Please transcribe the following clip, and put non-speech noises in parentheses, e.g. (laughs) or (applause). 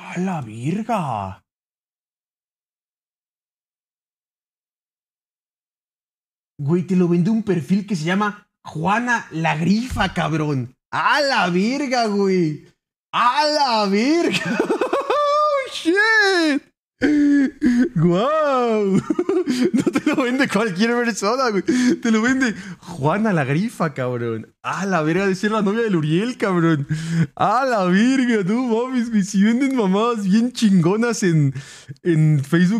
¡A la virga! Güey, te lo vende un perfil que se llama Juana la Grifa, cabrón. ¡A la virga, güey! ¡A la virga! (laughs) ¡Oh, shit! ¡Guau! vende cualquier persona, güey. Te lo vende Juana la grifa, cabrón. a la verga de ser la novia del Uriel, cabrón. a la verga, tú mames, si venden mamadas bien chingonas en, en Facebook